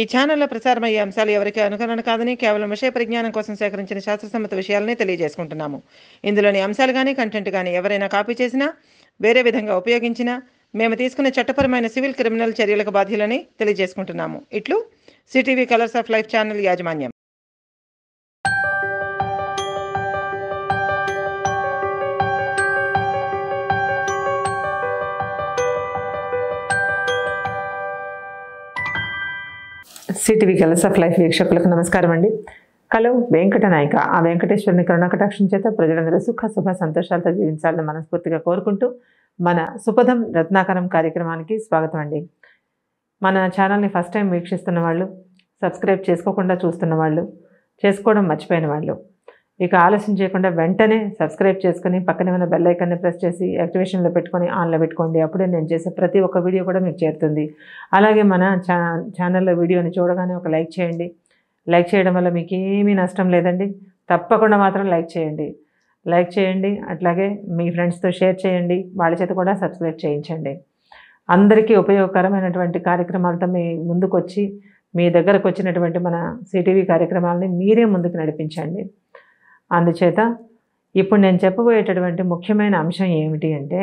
ఈ ఛానల్లో ప్రసారమయ్యే అంశాలు ఎవరికి అనుకరణ కాదని కేవలం విషయ పరిజ్ఞానం కోసం సేకరించిన శాస్త్రసమ్మత విషయాలనే తెలియజేసుకుంటున్నాము ఇందులోని అంశాలు కానీ కంటెంట్ కానీ ఎవరైనా కాపీ చేసినా వేరే విధంగా ఉపయోగించినా మేము తీసుకున్న చట్టపరమైన సివిల్ క్రిమినల్ చర్యలకు బాధ్యులని తెలియజేసుకుంటున్నాము ఇట్లు CTV colours of life channel యాజమాన్యం సిటీవీ కలర్స్ ఆఫ్ లైఫ్ వీక్షకులకు నమస్కారం అండి హలో వెంకట నాయక ఆ వెంకటేశ్వరుని కరుణాకటాక్షం చేత ప్రజలందరూ సుఖ శుభ సంతోషాలతో జీవించాలని మనస్ఫూర్తిగా కోరుకుంటూ మన సుపథం రత్నాకరం కార్యక్రమానికి స్వాగతం అండి మన ఛానల్ని ఫస్ట్ టైం వీక్షిస్తున్న వాళ్ళు సబ్స్క్రైబ్ చేసుకోకుండా చూస్తున్న వాళ్ళు చేసుకోవడం మర్చిపోయిన వాళ్ళు ఇక ఆలస్యం చేయకుండా వెంటనే సబ్స్క్రైబ్ చేసుకుని పక్కనే ఉన్న బెల్ ఐకాన్ని ప్రెస్ చేసి యాక్టివేషన్లో పెట్టుకొని ఆన్లో పెట్టుకోండి అప్పుడే నేను చేసే ప్రతి ఒక్క వీడియో కూడా మీకు చేరుతుంది అలాగే మన ఛానల్లో వీడియోని చూడగానే ఒక లైక్ చేయండి లైక్ చేయడం వల్ల మీకు ఏమీ నష్టం లేదండి తప్పకుండా మాత్రం లైక్ చేయండి లైక్ చేయండి అట్లాగే మీ ఫ్రెండ్స్తో షేర్ చేయండి వాళ్ళ చేత కూడా సబ్స్క్రైబ్ చేయించండి అందరికీ ఉపయోగకరమైనటువంటి కార్యక్రమాలతో మీ ముందుకు వచ్చి మీ దగ్గరకు వచ్చినటువంటి మన సిటీవీ కార్యక్రమాలని మీరే ముందుకు నడిపించండి అందుచేత ఇప్పుడు నేను చెప్పబోయేటటువంటి ముఖ్యమైన అంశం ఏమిటి అంటే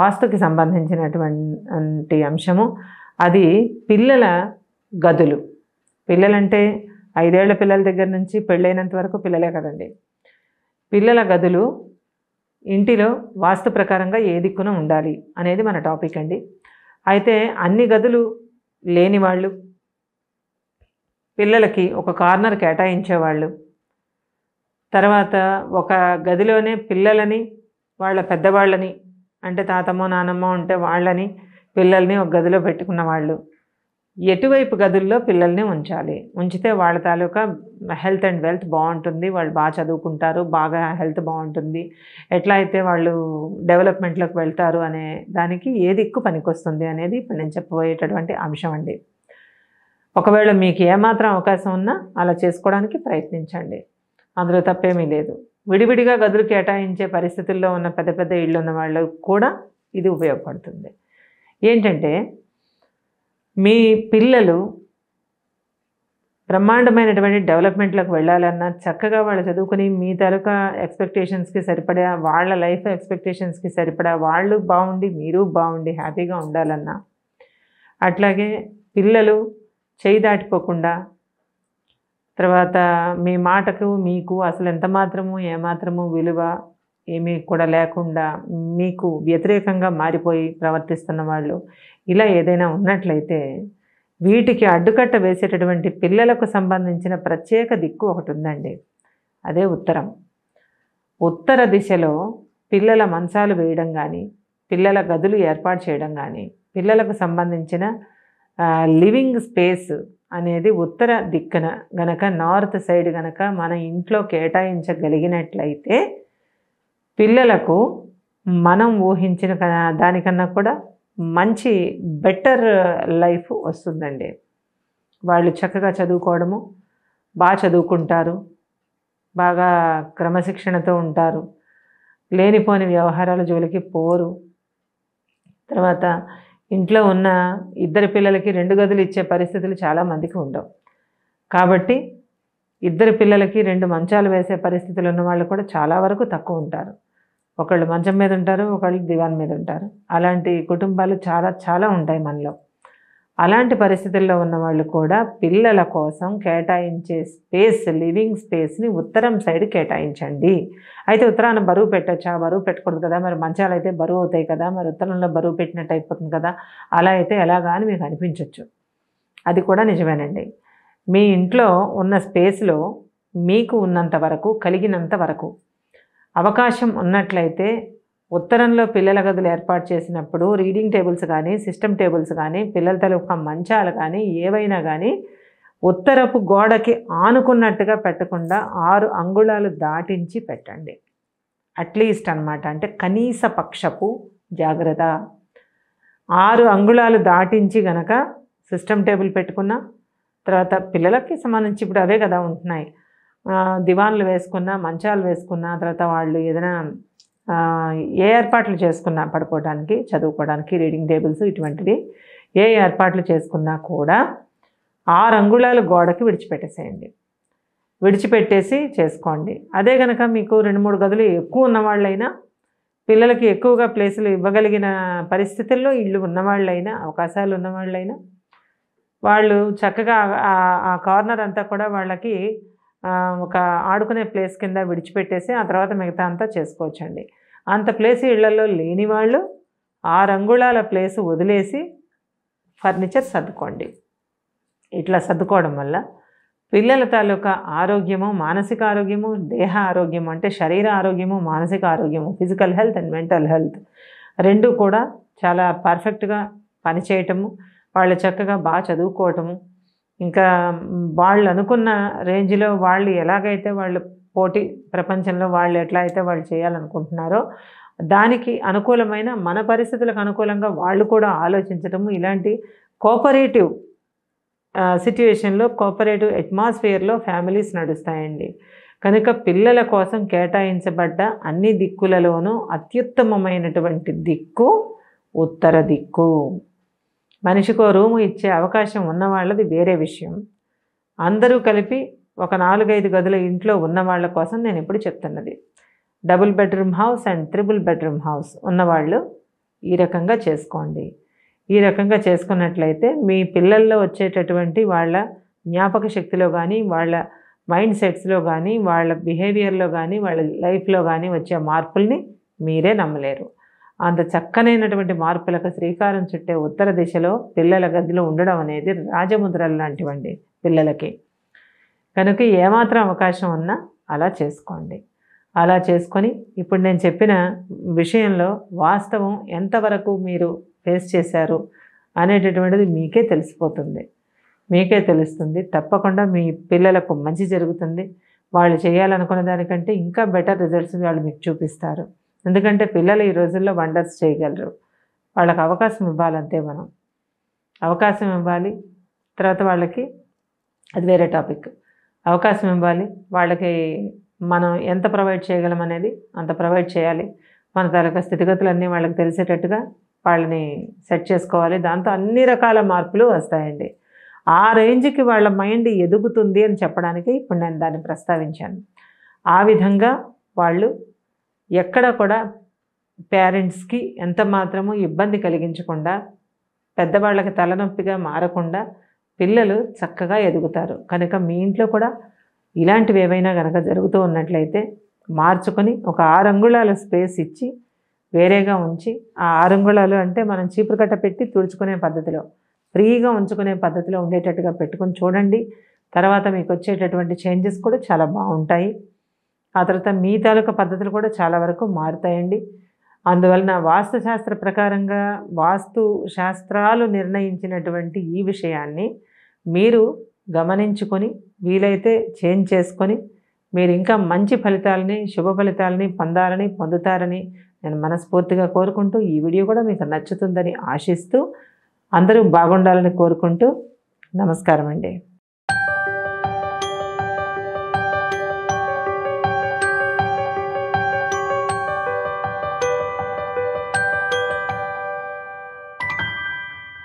వాస్తుకి సంబంధించినటువంటి అంశము అది పిల్లల గదులు పిల్లలంటే ఐదేళ్ల పిల్లల దగ్గర నుంచి పెళ్ళైనంత వరకు పిల్లలే కదండి పిల్లల గదులు ఇంటిలో వాస్తు ప్రకారంగా ఏ దిక్కున ఉండాలి అనేది మన టాపిక్ అండి అయితే అన్ని గదులు లేని వాళ్ళు పిల్లలకి ఒక కార్నర్ కేటాయించేవాళ్ళు తర్వాత ఒక గదిలోనే పిల్లలని వాళ్ళ పెద్దవాళ్ళని అంటే తాతమ్మో నానమ్మ ఉంటే వాళ్ళని పిల్లల్ని ఒక గదిలో పెట్టుకున్న వాళ్ళు ఎటువైపు గదుల్లో పిల్లల్ని ఉంచాలి ఉంచితే వాళ్ళ తాలూకా హెల్త్ అండ్ వెల్త్ బాగుంటుంది వాళ్ళు బాగా చదువుకుంటారు బాగా హెల్త్ బాగుంటుంది ఎట్లా అయితే వాళ్ళు డెవలప్మెంట్లోకి వెళ్తారు అనే దానికి ఏది ఎక్కువ పనికొస్తుంది అనేది ఇప్పుడు నేను చెప్పబోయేటటువంటి అంశం అండి ఒకవేళ మీకు ఏమాత్రం అవకాశం ఉన్నా అలా చేసుకోవడానికి ప్రయత్నించండి అందులో తప్పేమీ లేదు విడివిడిగా గదులు కేటాయించే పరిస్థితుల్లో ఉన్న పెద్ద పెద్ద ఇళ్ళు ఉన్న వాళ్ళకు కూడా ఇది ఉపయోగపడుతుంది ఏంటంటే మీ పిల్లలు బ్రహ్మాండమైనటువంటి డెవలప్మెంట్లకు వెళ్ళాలన్నా చక్కగా వాళ్ళు చదువుకుని మీ తాలూకా ఎక్స్పెక్టేషన్స్కి సరిపడా వాళ్ళ లైఫ్ ఎక్స్పెక్టేషన్స్కి సరిపడా వాళ్ళు బాగుండి మీరు బాగుండి హ్యాపీగా ఉండాలన్నా అట్లాగే పిల్లలు చేయి దాటిపోకుండా తర్వాత మీ మాటకు మీకు అసలు ఎంత మాత్రము ఏమాత్రము విలువ ఏమీ కూడా లేకుండా మీకు వ్యతిరేకంగా మారిపోయి ప్రవర్తిస్తున్న వాళ్ళు ఇలా ఏదైనా ఉన్నట్లయితే వీటికి అడ్డుకట్ట వేసేటటువంటి పిల్లలకు సంబంధించిన ప్రత్యేక దిక్కు ఒకటి ఉందండి అదే ఉత్తరం ఉత్తర దిశలో పిల్లల మంచాలు వేయడం కానీ పిల్లల గదులు ఏర్పాటు చేయడం కానీ పిల్లలకు సంబంధించిన లివింగ్ స్పేస్ అనేది ఉత్తర దిక్కున గనక నార్త్ సైడ్ గనక మన ఇంట్లో కేటాయించగలిగినట్లయితే పిల్లలకు మనం ఊహించిన దానికన్నా కూడా మంచి బెటర్ లైఫ్ వస్తుందండి వాళ్ళు చక్కగా చదువుకోవడము బాగా చదువుకుంటారు బాగా క్రమశిక్షణతో ఉంటారు లేనిపోని వ్యవహారాల జోలికి పోరు తర్వాత ఇంట్లో ఉన్న ఇద్దరు పిల్లలకి రెండు గదులు ఇచ్చే పరిస్థితులు చాలామందికి ఉండవు కాబట్టి ఇద్దరు పిల్లలకి రెండు మంచాలు వేసే పరిస్థితులు ఉన్న వాళ్ళు కూడా చాలా వరకు తక్కువ ఉంటారు ఒకళ్ళు మంచం మీద ఉంటారు ఒకళ్ళు దివాన్ మీద ఉంటారు అలాంటి కుటుంబాలు చాలా చాలా ఉంటాయి మనలో అలాంటి పరిస్థితుల్లో ఉన్న వాళ్ళు కూడా పిల్లల కోసం కేటాయించే స్పేస్ లివింగ్ స్పేస్ని ఉత్తరం సైడ్ కేటాయించండి అయితే ఉత్తరాన బరువు పెట్టచ్చా బరువు పెట్టకూడదు కదా మరి మంచాలు అయితే బరువు అవుతాయి కదా మరి ఉత్తరంలో బరువు పెట్టినట్టు అయిపోతుంది కదా అలా అయితే ఎలాగా అని మీకు అనిపించవచ్చు అది కూడా నిజమేనండి మీ ఇంట్లో ఉన్న స్పేస్లో మీకు ఉన్నంత వరకు కలిగినంత వరకు అవకాశం ఉన్నట్లయితే ఉత్తరంలో పిల్లల గదులు ఏర్పాటు చేసినప్పుడు రీడింగ్ టేబుల్స్ కానీ సిస్టమ్ టేబుల్స్ కానీ పిల్లల తలుపు మంచాలు కానీ ఏవైనా కానీ ఉత్తరపు గోడకి ఆనుకున్నట్టుగా పెట్టకుండా ఆరు అంగుళాలు దాటించి పెట్టండి అట్లీస్ట్ అనమాట అంటే కనీస పక్షపు జాగ్రత్త ఆరు అంగుళాలు దాటించి గనక సిస్టమ్ టేబుల్ పెట్టుకున్నా తర్వాత పిల్లలకి సంబంధించి ఇప్పుడు అవే కదా ఉంటున్నాయి దివాన్లు వేసుకున్నా మంచాలు వేసుకున్నా తర్వాత వాళ్ళు ఏదైనా ఏ ఏర్పాట్లు చేసుకున్నా పడుకోవడానికి చదువుకోవడానికి రీడింగ్ టేబుల్స్ ఇటువంటివి ఏ ఏర్పాట్లు చేసుకున్నా కూడా ఆరు అంగుళాల గోడకి విడిచిపెట్టేసేయండి విడిచిపెట్టేసి చేసుకోండి అదే కనుక మీకు రెండు మూడు గదులు ఎక్కువ ఉన్నవాళ్ళైనా పిల్లలకి ఎక్కువగా ప్లేసులు ఇవ్వగలిగిన పరిస్థితుల్లో ఇళ్ళు ఉన్నవాళ్ళైనా అవకాశాలు ఉన్నవాళ్ళైనా వాళ్ళు చక్కగా ఆ కార్నర్ అంతా కూడా వాళ్ళకి ఒక ఆడుకునే ప్లేస్ కింద విడిచిపెట్టేసి ఆ తర్వాత మిగతా అంతా చేసుకోవచ్చండి అంత ప్లేస్ ఇళ్లలో లేని వాళ్ళు ఆ రంగుళాల ప్లేస్ వదిలేసి ఫర్నిచర్ సర్దుకోండి ఇట్లా సర్దుకోవడం వల్ల పిల్లల తాలూకా ఆరోగ్యము మానసిక ఆరోగ్యము దేహ ఆరోగ్యము అంటే శరీర ఆరోగ్యము మానసిక ఆరోగ్యము physical health and mental health రెండు కూడా చాలా పర్ఫెక్ట్గా పనిచేయటము వాళ్ళు చక్కగా బాగా చదువుకోవటము ఇంకా వాళ్ళు అనుకున్న రేంజ్లో వాళ్ళు ఎలాగైతే వాళ్ళు పోటీ ప్రపంచంలో వాళ్ళు ఎట్లా అయితే వాళ్ళు చేయాలనుకుంటున్నారో దానికి అనుకూలమైన మన పరిస్థితులకు అనుకూలంగా వాళ్ళు కూడా ఆలోచించటము ఇలాంటి కోఆపరేటివ్ సిట్యుయేషన్లో కోఆపరేటివ్ అట్మాస్ఫియర్లో ఫ్యామిలీస్ నడుస్తాయండి కనుక పిల్లల కోసం కేటాయించబడ్డ అన్ని దిక్కులలోనూ అత్యుత్తమమైనటువంటి దిక్కు ఉత్తర దిక్కు మనిషికో రూము ఇచ్చే అవకాశం ఉన్న వాళ్ళది వేరే విషయం అందరూ కలిపి ఒక నాలుగైదు గదుల ఇంట్లో ఉన్న వాళ్ళ కోసం నేను ఇప్పుడు చెప్తున్నది double bedroom house and triple bedroom house ఉన్నవాళ్ళు ఈ రకంగా చేసుకోండి ఈ రకంగా చేసుకున్నట్లయితే మీ పిల్లల్లో వచ్చేటటువంటి వాళ్ళ జ్ఞాపక శక్తిలో కానీ వాళ్ళ మైండ్ సెట్స్లో కానీ వాళ్ళ బిహేవియర్లో కానీ వాళ్ళ లైఫ్లో కానీ వచ్చే మార్పుల్ని మీరే నమ్మలేరు అంత చక్కనైనటువంటి మార్పులకు శ్రీకారం చుట్టే ఉత్తర దిశలో పిల్లల గదిలో ఉండడం అనేది రాజముద్రలు లాంటివండి పిల్లలకి కనుక ఏమాత్రం అవకాశం ఉన్నా అలా చేసుకోండి అలా చేసుకొని ఇప్పుడు నేను చెప్పిన విషయంలో వాస్తవం ఎంతవరకు మీరు ఫేస్ చేశారు అనేటటువంటిది మీకే తెలిసిపోతుంది మీకే తెలుస్తుంది తప్పకుండా మీ పిల్లలకు మంచి జరుగుతుంది వాళ్ళు చేయాలనుకున్న దానికంటే ఇంకా బెటర్ రిజల్ట్స్ వాళ్ళు మీకు చూపిస్తారు ఎందుకంటే పిల్లలు ఈ రోజుల్లో వండర్స్ చేయగలరు వాళ్ళకి అవకాశం ఇవ్వాలంతే మనం అవకాశం ఇవ్వాలి తర్వాత వాళ్ళకి అది వేరే టాపిక్ అవకాశం ఇవ్వాలి వాళ్ళకి మనం ఎంత ప్రొవైడ్ చేయగలం అనేది అంత ప్రొవైడ్ చేయాలి మన తాలూకా స్థితిగతులన్నీ వాళ్ళకి తెలిసేటట్టుగా వాళ్ళని సెట్ చేసుకోవాలి దాంతో అన్ని రకాల మార్పులు వస్తాయండి ఆ రేంజ్కి వాళ్ళ మైండ్ ఎదుగుతుంది అని చెప్పడానికి ఇప్పుడు నేను దాన్ని ప్రస్తావించాను ఆ విధంగా వాళ్ళు ఎక్కడ కూడా పేరెంట్స్కి ఎంత మాత్రము ఇబ్బంది కలిగించకుండా పెద్దవాళ్ళకి తలనొప్పిగా మారకుండా పిల్లలు చక్కగా ఎదుగుతారు కనుక మీ ఇంట్లో కూడా ఇలాంటివి ఏవైనా కనుక జరుగుతూ ఉన్నట్లయితే మార్చుకొని ఒక ఆరంగుళాల స్పేస్ ఇచ్చి వేరేగా ఉంచి ఆ ఆరంగుళాలు అంటే మనం చీపురు కట్ట పెట్టి తుడుచుకునే పద్ధతిలో ఫ్రీగా ఉంచుకునే పద్ధతిలో ఉండేటట్టుగా పెట్టుకొని చూడండి తర్వాత మీకు వచ్చేటటువంటి చేంజెస్ కూడా చాలా బాగుంటాయి ఆ తర్వాత మీ తాలూకా పద్ధతులు కూడా చాలా వరకు మారుతాయండి అందువలన వాస్తుశాస్త్ర ప్రకారంగా వాస్తు శాస్త్రాలు నిర్ణయించినటువంటి ఈ విషయాన్ని మీరు గమనించుకొని వీలైతే చేంజ్ చేసుకొని మీరు ఇంకా మంచి ఫలితాలని శుభ ఫలితాలని పొందాలని పొందుతారని నేను మనస్ఫూర్తిగా కోరుకుంటూ ఈ వీడియో కూడా మీకు నచ్చుతుందని ఆశిస్తూ అందరూ బాగుండాలని కోరుకుంటూ నమస్కారం అండి